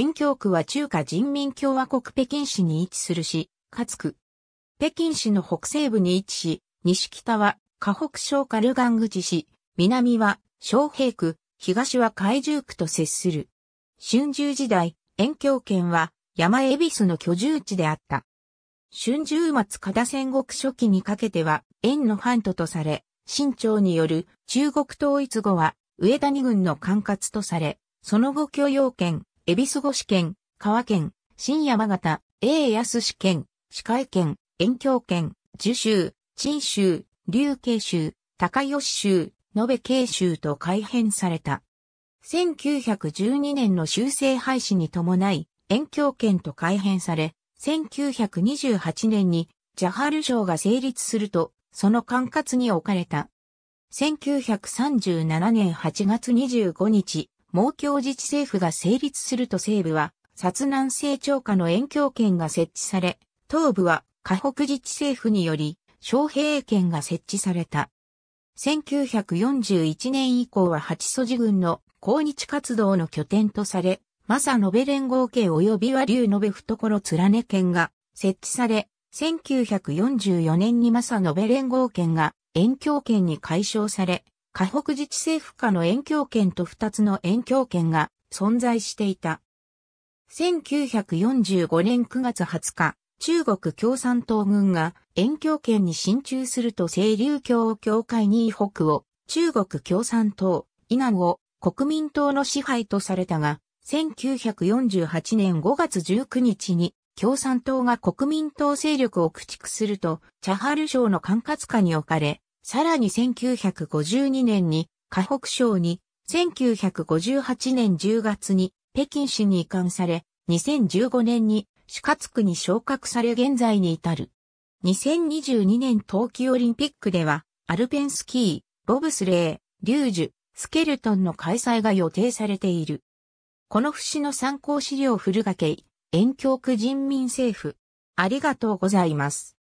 延京区は中華人民共和国北京市に位置するし、かつく。北京市の北西部に位置し、西北は河北省カルガン口市、南は昌平区、東は海中区と接する。春秋時代、延京県は山恵比寿の居住地であった。春秋末片戦国初期にかけては、延の半島とされ、清朝による中国統一後は、上谷軍の管轄とされ、その後許容県、恵比寿五市県、川県、新山形、栄安市県、歯科医県、遠京県、樹州、陳州、竜慶州、高吉州、延べ慶州と改編された。1912年の修正廃止に伴い、遠京県と改編され、1928年にジャハル省が成立すると、その管轄に置かれた。1937年8月25日、盲教自治政府が成立すると西部は、薩南政長下の遠境権が設置され、東部は河北自治政府により、昌平県が設置された。1941年以降は八祖寺軍の抗日活動の拠点とされ、マサ・ノベ連合系及び和竜ベ懐連根県が設置され、1944年にマサ・ノベ連合県が遠境県に解消され、河北自治政府下の遠境圏と2つの遠境圏が存在していた。1945年9月20日、中国共産党軍が遠境圏に進駐すると清流教教会に北を、中国共産党、以南を国民党の支配とされたが、1948年5月19日に共産党が国民党勢力を駆逐すると、チャハル省の管轄下に置かれ、さらに1952年に河北省に、1958年10月に北京市に移管され、2015年に四活区に昇格され現在に至る。2022年冬季オリンピックでは、アルペンスキー、ボブスレー、リュージュ、スケルトンの開催が予定されている。この節の参考資料古掛け、遠京区人民政府。ありがとうございます。